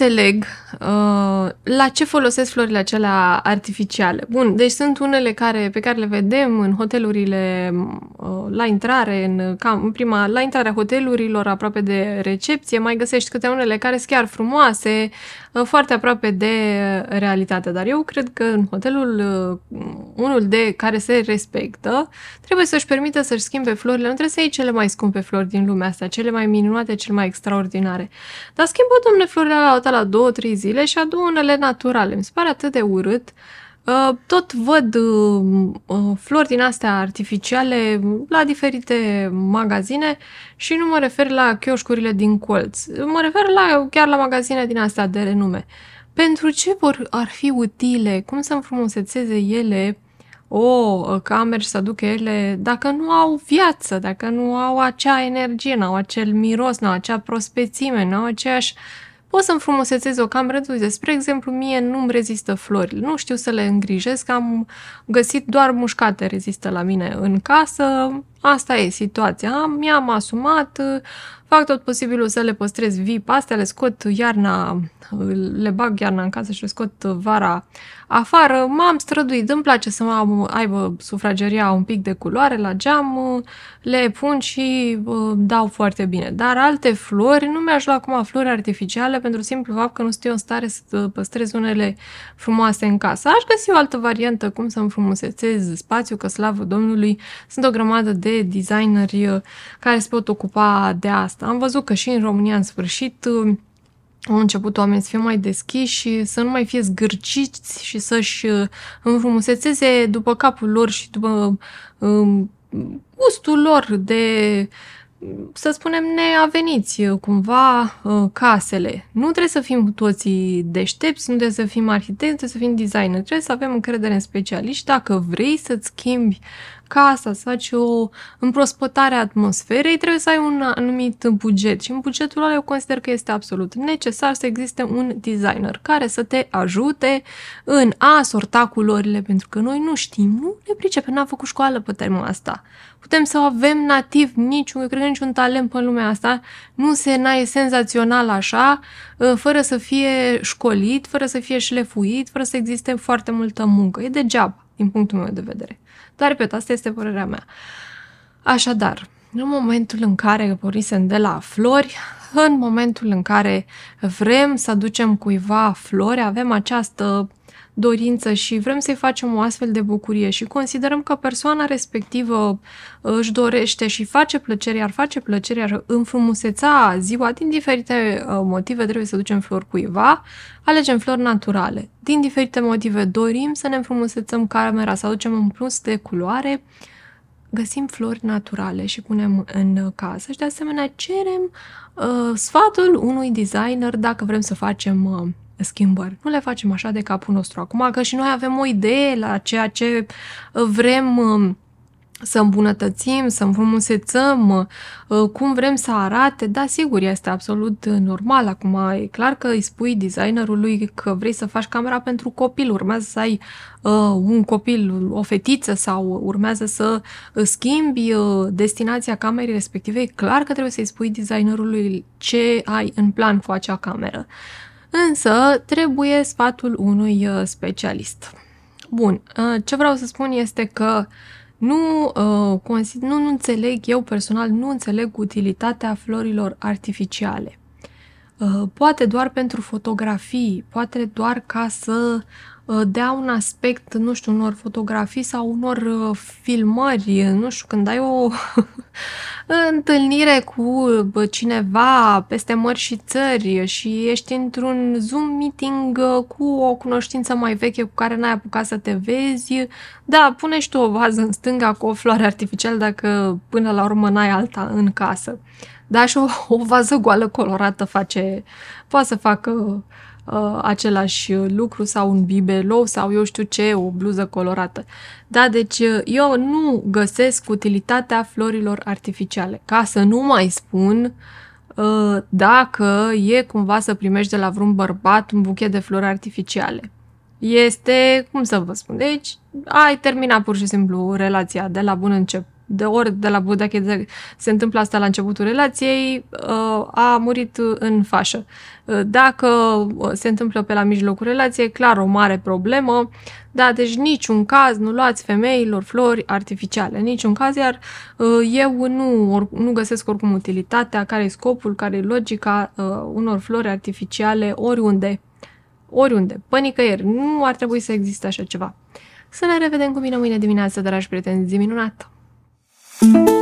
înțeleg uh, la ce folosesc florile acelea artificiale. Bun, deci sunt unele care, pe care le vedem în hotelurile uh, la intrare, în, cam, în prima, la intrarea hotelurilor, aproape de recepție, mai găsești câte unele care sunt chiar frumoase, uh, foarte aproape de realitate. Dar eu cred că în hotelul, uh, unul de care se respectă, trebuie să-și permită să-și schimbe florile. Nu trebuie să iei cele mai scumpe flori din lumea asta, cele mai minunate, cele mai extraordinare. Dar schimbă, domne, florile la odată la două, trei zile și adu unele naturale. Mi se pare atât de urât. Uh, tot văd uh, uh, flori din astea artificiale la diferite magazine și nu mă refer la chioșcurile din colț. Mă refer la chiar la magazine din astea de renume. Pentru ce vor, ar fi utile? Cum să înfrumusețeze ele o oh, cameră și să aducă ele dacă nu au viață, dacă nu au acea energie, nu au acel miros, nu au acea prospețime, nu au aceeași Poți să înfrumusețezi o cameră, uite, spre exemplu, mie nu-mi rezistă florile, nu știu să le îngrijesc, am găsit doar mușcate rezistă la mine în casă, Asta e situația. mi-am asumat, uh, fac tot posibilul să le păstrez vii Pastele le scot iarna, uh, le bag iarna în casă și le scot uh, vara afară. M-am străduit, îmi place să mă aibă sufrageria un pic de culoare la geam, le pun și uh, dau foarte bine. Dar alte flori, nu mi-aș lua acum flori artificiale pentru simplu fapt că nu sunt eu în stare să păstrez unele frumoase în casă. Aș găsi o altă variantă cum să frumusețez spațiul, că slavă Domnului, sunt o grămadă de de designeri uh, care se pot ocupa de asta. Am văzut că și în România, în sfârșit, uh, au început oamenii să fie mai deschiși și să nu mai fie zgârciți și să-și uh, înfrumusețeze după capul lor și după um, gustul lor de să spunem, neaveniți cumva casele. Nu trebuie să fim toții deștepți, nu trebuie să fim arhitecți, trebuie să fim designer, trebuie să avem încredere în specialiști. Dacă vrei să-ți schimbi casa, să faci o împrospătare a atmosferei, trebuie să ai un anumit buget și în bugetul ăla eu consider că este absolut necesar să existe un designer care să te ajute în a sorta culorile, pentru că noi nu știm, nu ne pricepem, n-am făcut școală pe tema asta. Putem să avem nativ niciun, eu cred că niciun talent pe lumea asta nu se naie senzațional așa, ă, fără să fie școlit, fără să fie șlefuit, fără să existe foarte multă muncă. E degeaba din punctul meu de vedere. Dar, repet, asta este părerea mea. Așadar, în momentul în care pornisem de la flori, în momentul în care vrem să aducem cuiva flori, avem această dorință și vrem să-i facem o astfel de bucurie și considerăm că persoana respectivă își dorește și face plăcere, ar face plăcere, ar înfrumuseța ziua, din diferite uh, motive trebuie să ducem flori cuiva, alegem flori naturale. Din diferite motive dorim să ne înfrumusețăm camera, să aducem un plus de culoare, găsim flori naturale și punem în casă și de asemenea cerem uh, sfatul unui designer dacă vrem să facem uh, schimbări. Nu le facem așa de capul nostru acum, că și noi avem o idee la ceea ce vrem um, să îmbunătățim, să înfrumusețăm, uh, cum vrem să arate. Da, sigur, este absolut normal. Acum e clar că îi spui designerului că vrei să faci camera pentru copil, urmează să ai uh, un copil, o fetiță sau urmează să schimbi uh, destinația camerei respective. E clar că trebuie să-i spui designerului ce ai în plan cu acea cameră. Uh, însă trebuie sfatul unui uh, specialist. Bun, uh, ce vreau să spun este că nu, uh, nu, nu înțeleg, eu personal nu înțeleg utilitatea florilor artificiale. Poate doar pentru fotografii, poate doar ca să Uh, dea un aspect, nu știu, unor fotografii sau unor uh, filmări, uh, nu știu, când ai o întâlnire cu cineva peste mări și țări și ești într-un Zoom meeting cu o cunoștință mai veche cu care n-ai apucat să te vezi, da, pune și tu o vază în stânga cu o floare artificială dacă până la urmă n-ai alta în casă. Da, și o, o vază goală colorată face, poate să facă uh, Uh, același uh, lucru sau un bibelou sau eu știu ce, o bluză colorată. Da, deci uh, eu nu găsesc utilitatea florilor artificiale. Ca să nu mai spun dacă e cumva să primești de la vreun bărbat un buchet de flori artificiale. Este, cum să vă spun, deci ai terminat pur și simplu relația de la bun început de ori de la dacă se întâmplă asta la începutul relației, uh, a murit în fașă. Uh, dacă uh, se întâmplă pe la mijlocul relației, clar o mare problemă, da, deci niciun caz nu luați femeilor flori artificiale, niciun caz, iar eu nu, nu găsesc oricum utilitatea, care e scopul, care e logica unor flori artificiale oriunde, oriunde, pănicăieri, nu ar trebui să existe așa ceva. Să ne revedem cu mine mâine dimineață, dragi prieteni, zi minunată! Thank you.